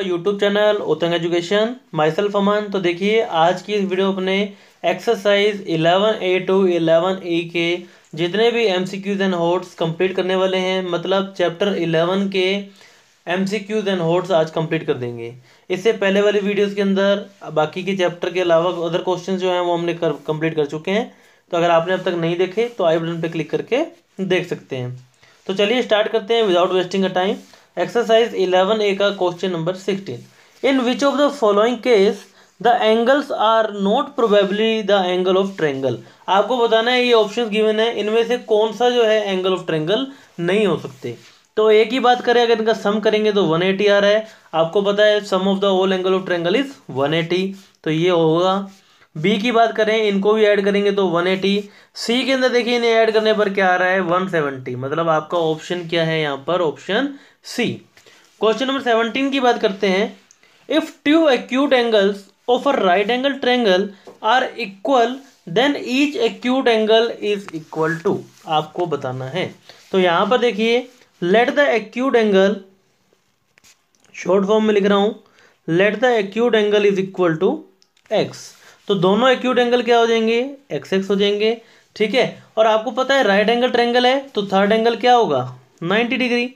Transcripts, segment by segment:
आपका YouTube channel ओतंग education myself Aman तो देखिए आज की इस वीडियो अपने एक्सरसाइज 11 ए टू 11 ए के जितने भी M C Qs and HOTS complete करने वाले हैं मतलब चैप्टर 11 के M C Qs and HOTS आज कंप्लीट कर देंगे इससे पहले वाली वीडियोज़ के अंदर बाकी के चैप्टर के अलावा अदर क्वेश्चन जो हैं वो हमने कर कंप्लीट कर चुके हैं तो अगर आपने अब तक नहीं देखे तो आई बटन पर क्लिक करके देख सकते हैं तो चलिए स्टार्ट करते हैं without wasting a time exercise eleven A का question number sixteen in which of the following case the angles are not probably the angle of triangle आपको बताना है ये ऑप्शन गिवन है इनमें से कौन सा जो है एंगल ऑफ ट्रेंगल नहीं हो सकते तो एक ही बात करें अगर इनका सम करेंगे तो 180 आ रहा है आपको पता है sum of the all angle of triangle is 180 तो ये होगा बी की बात करें इनको भी ऐड करेंगे तो 180 सी के अंदर देखिए इन्हें ऐड करने पर क्या आ रहा है 170 मतलब आपका ऑप्शन क्या है यहाँ पर option C question number seventeen की बात करते हैं if two acute angles of a right angle triangle are equal then each acute angle is equal to आपको बताना है तो यहाँ पर देखिए let the acute angle short form में लिख रहा हूँ let the acute angle is equal to x तो दोनों एक्यूट एंगल क्या हो जाएंगे एक्स एक्स हो जाएंगे ठीक है और आपको पता है राइट एंगल ट्रेंगल है तो थर्ड एंगल क्या होगा नाइन्टी डिग्री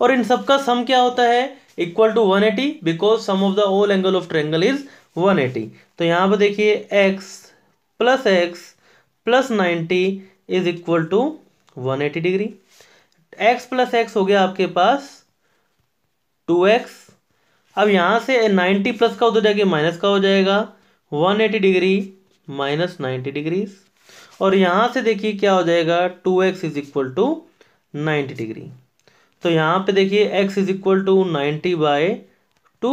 और इन सब का सम क्या होता है equal to one eighty because sum of the all angle of triangle is one eighty तो यहाँ पर देखिए x plus x plus ninety is equal to one eighty degree x plus x हो गया आपके पास टू एक्स अब यहाँ से नाइन्टी प्लस का उधर जाके माइनस का हो जाएगा one eighty degree minus ninety degrees और यहाँ से देखिए क्या हो जाएगा two x is equal to ninety degree तो यहाँ पे देखिए x is equal to ninety by two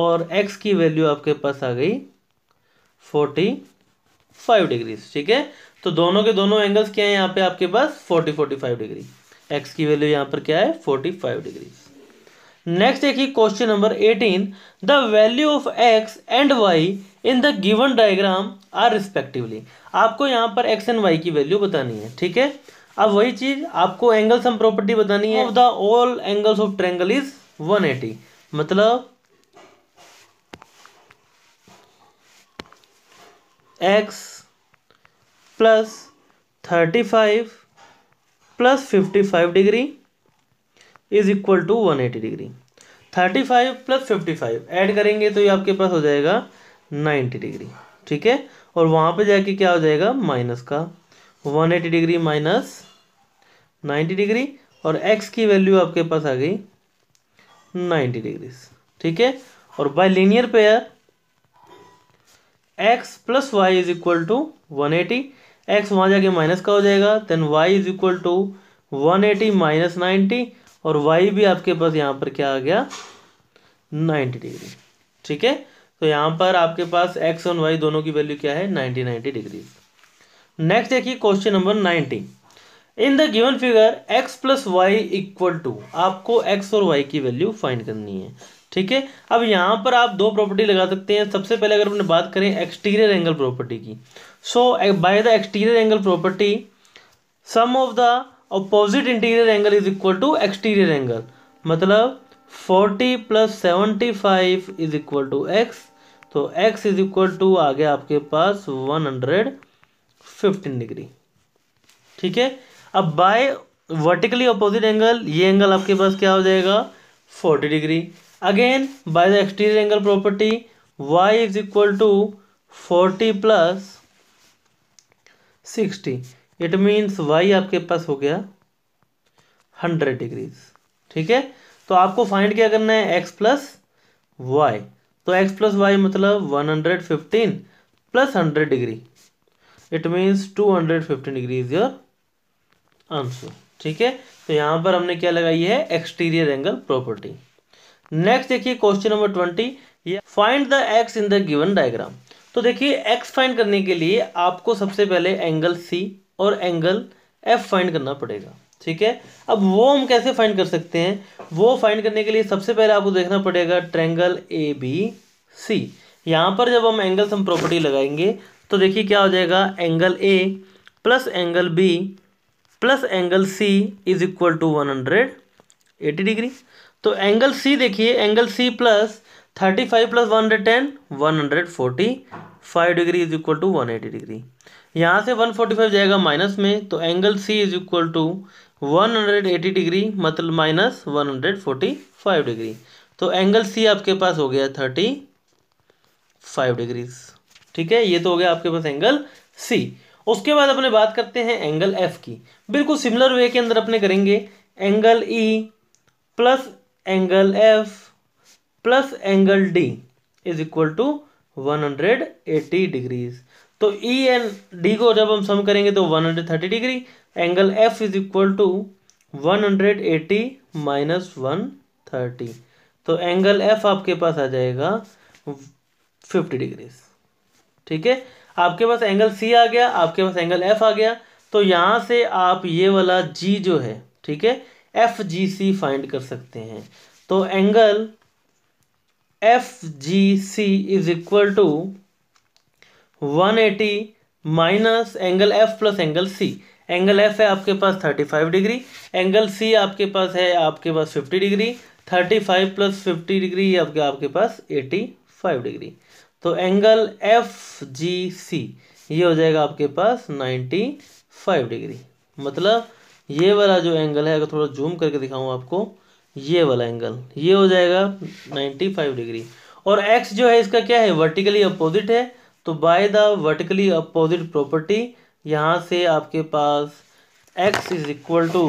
और एक्स की वैल्यू आपके पास आ गई फोर्टी फाइव डिग्रीज ठीक है तो दोनों के दोनों एंगल्स क्या है यहाँ पे आपके पास forty forty five degree x की वैल्यू यहाँ पर क्या है फोर्टी फाइव डिग्रीज नेक्स्ट देखिए question number eighteen the value of x and y in the given diagram are respectively आपको यहाँ पर एक्स एंड वाई की वैल्यू बतानी है ठीक है अब वही चीज आपको एंगल सम प्रॉपर्टी बतानी है of the all angles of triangle is 180 मतलब x plus thirty five plus fifty five degree is equal to one eighty degree thirty five plus fifty five add करेंगे तो ये आपके पास हो जाएगा नाइन्टी डिग्री ठीक है और वहाँ पे जाके क्या हो जाएगा माइनस का one eighty degree minus ninety degree और एक्स की वैल्यू आपके पास आ गई नाइन्टी डिग्रीज ठीक है और by linear pair x plus y is equal to one eighty x वहाँ जाके माइनस का हो जाएगा then y is equal to one eighty minus ninety और वाई भी आपके पास यहाँ पर क्या आ गया नाइन्टी डिग्री ठीक है तो यहाँ पर आपके पास एक्स और वाई दोनों की वैल्यू क्या है नाइन्टी नाइन्टी डिग्री नेक्स्ट देखिए question number nineteen in the given figure x plus y equal to आपको एक्स और वाई की वैल्यू फाइंड करनी है ठीक है अब यहाँ पर आप दो प्रॉपर्टी लगा सकते हैं सबसे पहले अगर अपने बात करें एक्सटीरियर एंगल प्रॉपर्टी की so by the exterior angle property sum of the opposite interior angle is equal to exterior angle मतलब 40 plus seventy five is equal to x तो एक्स इज इक्वल टू आ गया आपके पास 115 degree ठीक है अब बाय वर्टिकली अपोजिट एंगल ये एंगल आपके पास क्या हो जाएगा 40 degree again by the exterior angle property y is equal to forty plus sixty it means y आपके पास हो गया हंड्रेड डिग्रीज ठीक है तो आपको फाइंड क्या करना है एक्स प्लस वाई तो एक्स प्लस वाई मतलब one hundred fifteen plus hundred degree it means two hundred fifteen degree is your answer ठीक है तो यहां पर हमने क्या लगाई है एक्सटीरियर एंगल प्रॉपर्टी नेक्स्ट देखिए question number twenty find the x in the given diagram तो देखिए एक्स फाइंड करने के लिए आपको सबसे पहले एंगल सी और एंगल एफ फाइंड करना पड़ेगा ठीक है अब वो हम कैसे फाइंड कर सकते हैं वो फाइंड करने के लिए सबसे पहले आपको देखना पड़ेगा ट्रेंगल ए बी सी यहाँ पर जब हम एंगल सम प्रॉपर्टी लगाएंगे तो देखिए क्या हो जाएगा angle A plus angle B plus angle C is equal to one hundred eighty degree तो एंगल सी देखिए angle C plus thirty five plus one hundred ten one hundred forty five degree is equal to one eighty degree यहाँ से 145 जाएगा minus में तो angle C is equal to 180 degree मतलब minus 145 degree तो angle C आपके पास हो गया 35 डिग्रीज ठीक है ये तो हो गया आपके पास एंगल सी उसके बाद अपने बात करते हैं एंगल एफ की बिल्कुल सिमिलर वे के अंदर अपने करेंगे angle E plus angle F plus angle D is equal to 180 degrees तो ई एन डी को जब हम सम करेंगे तो 130 degree angle F is equal to 180 minus thirty तो एंगल एफ आपके पास आ जाएगा 50 डिग्रीज ठीक है आपके पास एंगल सी आ गया आपके पास एंगल एफ आ गया तो यहाँ से आप ये वाला जी जो है ठीक है एफ जी सी फाइंड कर सकते हैं तो angle F G C is equal to one eighty minus angle F plus angle C angle F है आपके पास thirty five degree angle C आपके पास है आपके पास fifty degree thirty five plus fifty degree आपके आपके पास एटी फाइव डिग्री तो एंगल एफ जी सी ये हो जाएगा आपके पास नाइन्टी फाइव डिग्री मतलब ये वाला जो एंगल है अगर थोड़ा जूम करके दिखाऊँ आपको ये वाला एंगल ये हो जाएगा नाइन्टी फाइव डिग्री और एक्स जो है इसका क्या है वर्टिकली अपोजिट है तो by the vertically opposite property यहाँ से आपके पास x is equal to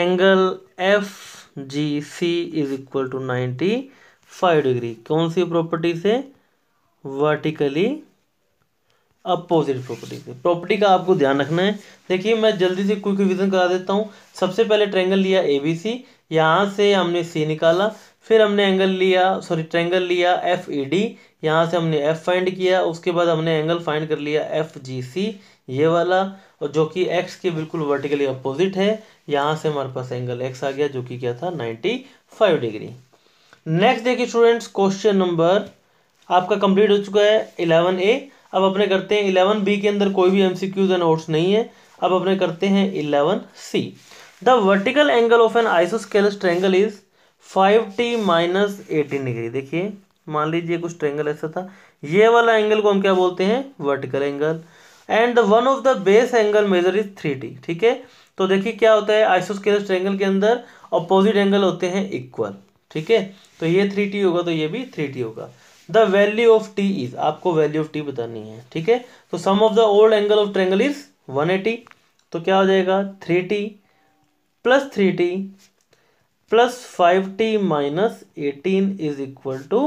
angle F G C is equal to ninety five degree कौन सी प्रॉपर्टी से वर्टिकली अपोजिट प्रॉपर्टी से प्रॉपर्टी का आपको ध्यान रखना है देखिए मैं जल्दी से क्विक रिविजन करा देता हूँ सबसे पहले ट्रैंगल लिया ए बी सी यहाँ से हमने सी निकाला फिर हमने एंगल लिया सॉरी ट्रैंगल लिया एफ ई डी यहाँ से हमने एफ फाइंड किया उसके बाद हमने एंगल फाइंड कर लिया एफ जी सी ये वाला और जो कि एक्स के बिल्कुल वर्टिकली अपोजिट है यहाँ से हमारे पास एंगल एक्स आ गया जो कि क्या था नाइन्टी फाइव डिग्री नेक्स्ट देखिए स्टूडेंट्स क्वेश्चन नंबर आपका कंप्लीट हो चुका है इलेवन ए अब अपने करते हैं इलेवन बी के अंदर कोई भी एमसीक्यूज एंड नोट्स नहीं है अब अपने करते हैं eleven C the vertical angle of an आइसोस्केल triangle is five t minus eighteen degree देखिए मान लीजिए कुछ ट्रेंगल ऐसा था ये वाला एंगल को हम क्या बोलते हैं vertical angle and one of the base angle measure is three t ठीक है तो देखिए क्या होता है आइसोस्केल ट्रैंगल के अंदर अपोजिट एंगल होते हैं इक्वल ठीक है तो ये थ्री टी होगा तो ये भी थ्री टी होगा the value of t is आपको वैल्यू ऑफ टी बतानी है ठीक है तो sum of the old angle of triangle is 180 तो क्या हो जाएगा 3t plus three t plus five t minus eighteen is equal to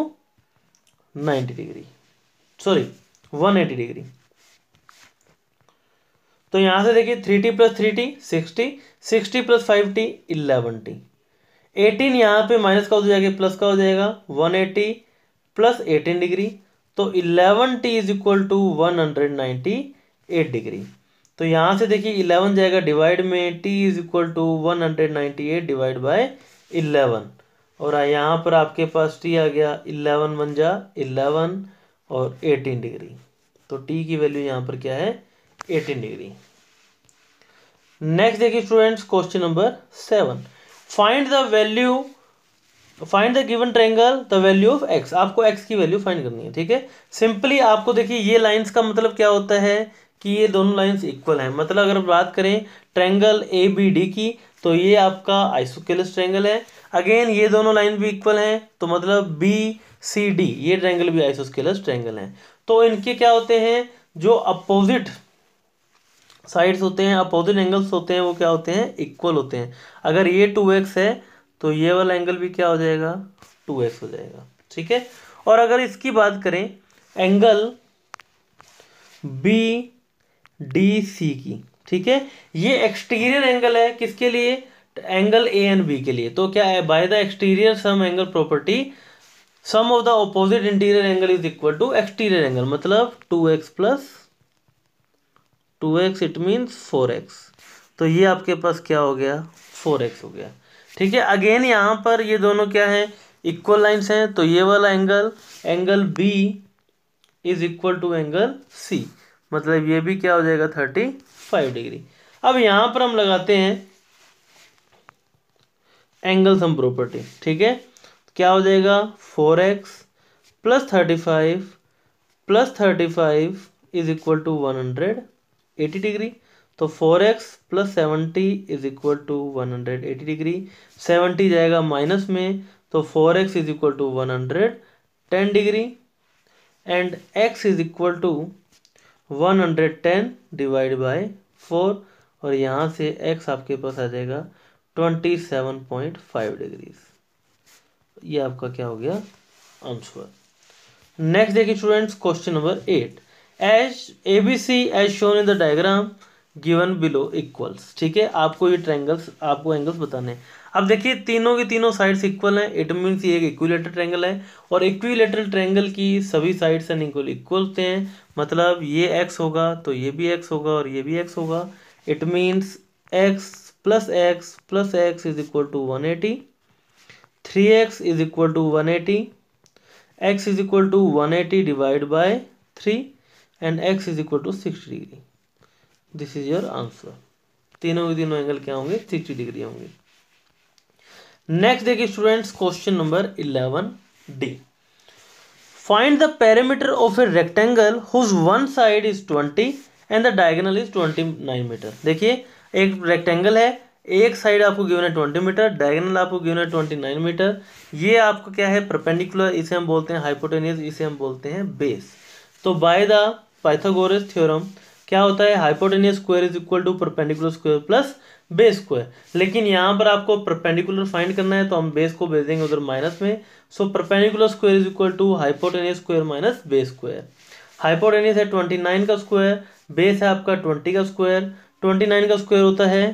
ninety degree sorry one eighty degree तो यहां से देखिए three t plus three t sixty sixty plus five t eleven t eighteen यहां पर minus का हो जाएगा plus का हो जाएगा one eighty plus eighteen degree तो eleven t is equal to one hundred ninety eight degree तो यहाँ से देखिए इलेवन जाएगा डिवाइड में t is equal to one hundred ninety eight divide by eleven और यहाँ पर आपके पास टी आ गया इलेवन वन जा इलेवन और एटीन डिग्री तो टी की वैल्यू यहाँ पर क्या है एटीन डिग्री नेक्स्ट देखिए students question number seven find the value find the given triangle the value of x आपको एक्स की वैल्यू फाइंड करनी है ठीक है सिंपली आपको देखिए ये लाइन्स का मतलब क्या होता है कि ये दोनों लाइन्स इक्वल हैं मतलब अगर बात करें ट्रेंगल ए बी डी की तो ये आपका आइसोकेलस ट्रेंगल है अगेन ये दोनों लाइन भी इक्वल हैं तो मतलब बी सी डी ये ट्रेंगल भी आइसोस्केलस ट्रेंगल हैं तो इनके क्या होते हैं जो अपोजिट साइड्स होते हैं अपोजिट एंगल्स होते हैं वो क्या होते हैं इक्वल होते हैं अगर ये टू एक्स है तो ये वाला एंगल भी क्या हो जाएगा टू एक्स हो जाएगा ठीक है और अगर इसकी बात करें एंगल बी डी सी की ठीक है ये एक्सटीरियर एंगल है किसके लिए एंगल ए एंड बी के लिए तो क्या है by the exterior sum angle property sum of the opposite interior angle is equal to exterior angle मतलब two x plus two x it means four x तो ये आपके पास क्या हो गया फोर एक्स हो गया ठीक है अगेन यहाँ पर ये दोनों क्या है इक्वल लाइन्स हैं तो ये वाला angle angle B is equal to angle C मतलब ये भी क्या हो जाएगा थर्टी फाइव डिग्री अब यहाँ पर हम लगाते हैं एंगल सम प्रॉपर्टी ठीक है क्या हो जाएगा four x plus thirty five plus thirty five is equal to one hundred eighty degree तो four x plus seventy is equal to one hundred eighty degree seventy जाएगा माइनस में तो four x is equal to one hundred ten degree and x is equal to one hundred ten divide by four और यहां से x आपके पास आ जाएगा twenty seven point five degrees ये आपका क्या हो गया आंसर नेक्स्ट देखिए students question number eight as A B C as shown in the diagram given below equals ठीक है आपको ये ट्रैंगल्स आपको एंगल्स बताने हैं अब देखिए तीनों की तीनों साइड्स इक्वल हैं इट मीन्स ये एक इक्विलेटरल ट्रैंगल है और इक्विलेटरल ट्रैंगल की सभी साइड्स एंड इक्वल इक्वल हैं मतलब ये एक्स होगा तो ये भी एक्स होगा और ये भी एक्स होगा it means x plus x plus x is equal to one eighty three x is equal to one eighty x is equal to one eighty divide by three and x is equal to six degree this is your answer तीनों के तीनों angle क्या होंगे sixty degree होंगे next देखिए students question number eleven D find the parameter of a rectangle whose one side is twenty and the diagonal is twenty nine meter देखिए एक rectangle है एक साइड आपको गिवन है ट्वेंटी मीटर डायगोनल आपको given है twenty nine meter ये आपको क्या है परपेंडिकुलर इसे हम बोलते हैं हाइपोटेनियस इसे हम बोलते हैं बेस तो बाय द पाइथागोरस थ्योरम क्या होता है hypotenuse square is equal to perpendicular square plus base square लेकिन यहाँ पर आपको परपेंडिकुलर फाइंड करना है तो हम बेस को भेज देंगे उधर माइनस में so perpendicular square is equal to hypotenuse square minus base square hypotenuse है ट्वेंटी नाइन का स्क्वायर बेस है आपका ट्वेंटी का स्क्वायर ट्वेंटी नाइन का स्क्वायर होता है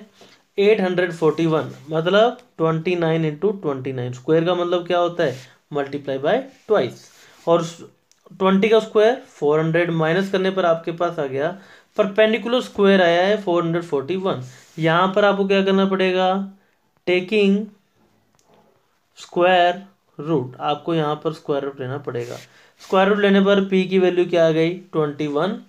एट हंड्रेड फोर्टी वन मतलब twenty nine into twenty nine square का मतलब क्या होता है मल्टीप्लाई बाय ट्वाइस और ट्वेंटी का स्क्वायर फोर हंड्रेड माइनस करने पर आपके पास आ गया परपेंडिकुलर स्क्वायर आया है फोर हंड्रेड फोर्टी वन पर आपको क्या करना पड़ेगा टेकिंग स्क्वायर रूट आपको यहां पर स्क्वायर रूट लेना पड़ेगा स्क्वायर रूट लेने पर पी की वैल्यू क्या आ गई ट्वेंटी वन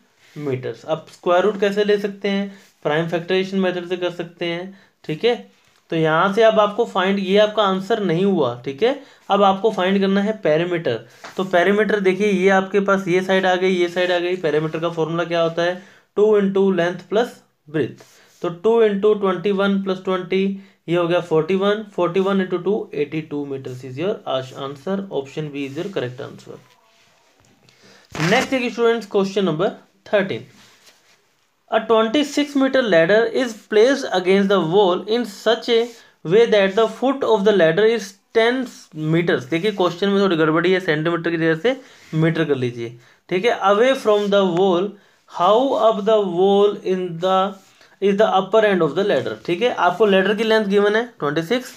मीटर्स अब स्क्वायर रूट कैसे ले सकते हैं प्राइम फैक्टराइजेशन मेथड से कर सकते हैं ठीक है तो यहां से अब आपको फाइंड ये आपका आंसर नहीं हुआ ठीक है अब आपको फाइंड करना है पैरामीटर तो पैरामीटर देखिए ये आपके पास ये साइड आ गई ये साइड आ गई पैरामीटर का फॉर्मूला क्या होता है two into length plus breadth तो two into twenty one plus twenty ये हो गया forty one forty one into two eighty two metre is your answer option B is your correct answer next एक students question number thirteen a twenty six metre ladder is place against the wall in such a way that the foot of the ladder is ten metres देखिए question में थोड़ी गड़बड़ी है centimetre की जगह से metre कर लीजिए ठीक है away from the wall how up the wall in the is the upper end of the ladder ठीक है आपको लेडर की लेंथ गिवन है ट्वेंटी सिक्स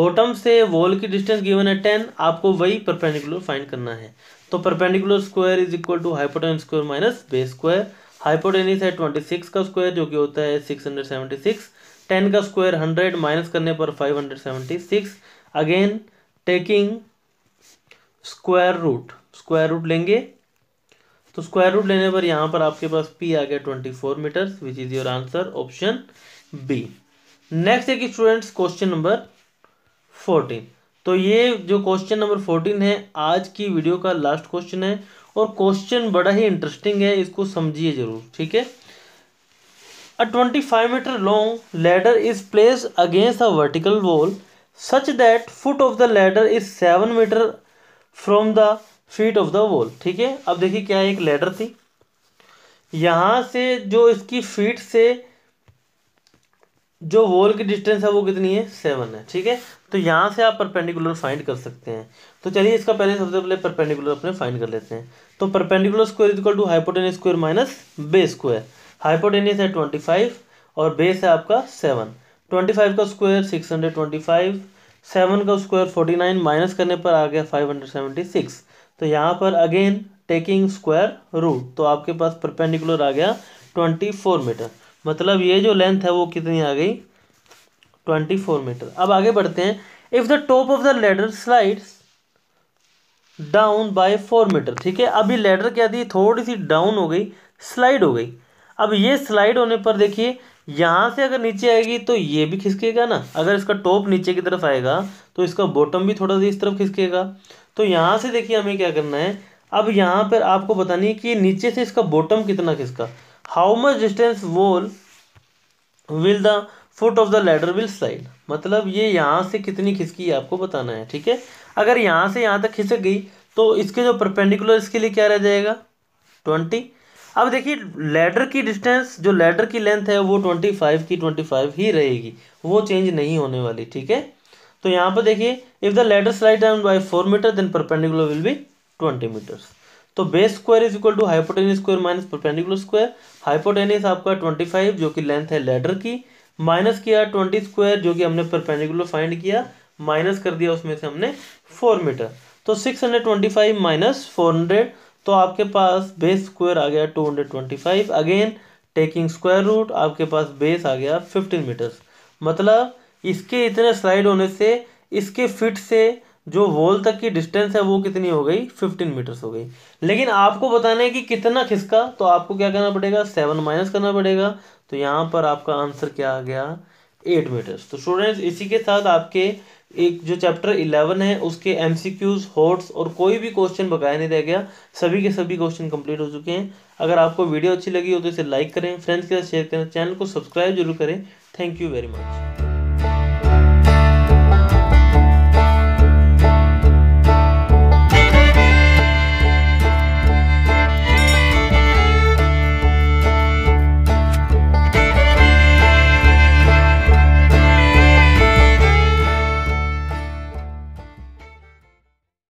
बॉटम से वॉल की डिस्टेंस गिवन है टेन आपको वही परपेंडिकुलर फाइंड करना है तो perpendicular square is equal to hypotenuse square minus base square hypotenuse है ट्वेंटी सिक्स का स्क्वायर जो कि होता है six hundred seventy six ten का स्क्वायर हंड्रेड माइनस करने पर five hundred seventy six again taking square root square root लेंगे तो स्क्वायर रूट लेने पर यहाँ पर आपके पास पी आ गया twenty four metre which is your answer option B next है कि स्टूडेंट्स क्वेश्चन नंबर फोर्टीन तो ये जो क्वेश्चन नंबर फोर्टीन है आज की वीडियो का लास्ट क्वेश्चन है और क्वेश्चन बड़ा ही इंटरेस्टिंग है इसको समझिए जरूर ठीक है a twenty five metre long ladder is place against a vertical wall such that foot of the ladder is seven metre from the feet of the wall ठीक है अब देखिए क्या एक लेडर थी यहाँ से जो इसकी फीट से जो वॉल की डिस्टेंस है वो कितनी है सेवन है ठीक है तो यहाँ से आप परपेंडिकुलर फाइंड कर सकते हैं तो चलिए इसका पहले सबसे पहले परपेंडिकुलर अपने फाइंड कर लेते हैं तो perpendicular square is equal to hypotenuse square minus base square hypotenuse है ट्वेंटी फाइव और बेस है आपका सेवन ट्वेंटी फाइव का square six hundred twenty five seven का स्क्वायर फोर्टी नाइन माइनस करने पर आ गया फाइव हंड्रेड सेवेंटी सिक्स तो यहाँ पर अगेन टेकिंग स्क्वायर रूट तो आपके पास परपेंडिकुलर आ गया ट्वेंटी फोर मीटर मतलब ये जो लेंथ है वो कितनी आ गई ट्वेंटी फोर मीटर अब आगे बढ़ते हैं if the top of the ladder slides down by four metre ठीक है अभी लेडर क्या थी थोड़ी सी डाउन हो गई स्लाइड हो गई अब ये स्लाइड होने पर देखिए यहाँ से अगर नीचे आएगी तो ये भी खिसकेगा ना अगर इसका टॉप नीचे की तरफ आएगा तो इसका बॉटम भी थोड़ा सा इस तरफ खिसकेगा तो यहाँ से देखिए हमें क्या करना है अब यहाँ पर आपको बतानी है कि नीचे से इसका बॉटम कितना किसका how much distance wall will the foot of the ladder will side मतलब ये यहाँ से कितनी खिसकी है आपको बताना है ठीक है अगर यहाँ से यहाँ तक खिसक गई तो इसके जो परपेंडिकुलर इसके लिए क्या रह जाएगा ट्वेंटी अब देखिए लेडर की डिस्टेंस जो लेडर की लेंथ है वो ट्वेंटी फाइव की ट्वेंटी फाइव ही रहेगी वो चेंज नहीं होने वाली ठीक है तो यहाँ पर देखिए if the ladder slide down by four metre then perpendicular will be twenty metres तो base square is equal to hypotenuse square minus perpendicular square hypotenuse आपका ट्वेंटी फाइव जो कि लेंथ है लेटर की माइनस किया ट्वेंटी स्क्वायर जो कि हमने परपेंडिकुलर फाइंड किया माइनस कर दिया उसमें से हमने फोर मीटर तो six hundred twenty five minus four hundred तो आपके पास बेस स्क्वायर आ गया two hundred twenty five again taking square root आपके पास बेस आ गया फिफ्टीन मीटर्स मतलब इसके इतने स्लाइड होने से इसके फिट से जो वॉल तक की डिस्टेंस है वो कितनी हो गई फिफ्टीन मीटर्स हो गई लेकिन आपको बताना है कि कितना खिसका तो आपको क्या करना पड़ेगा सेवन माइनस करना पड़ेगा तो यहाँ पर आपका आंसर क्या आ गया एट मीटर्स तो स्टूडेंट्स इसी के साथ आपके एक जो चैप्टर इलेवन है उसके एम सी क्यूज होट्स और कोई भी क्वेश्चन बकाया नहीं रह गया सभी के सभी क्वेश्चन कंप्लीट हो चुके हैं अगर आपको वीडियो अच्छी लगी हो तो इसे लाइक करें फ्रेंड्स के साथ शेयर करें चैनल को सब्सक्राइब जरूर करें थैंक यू वेरी मच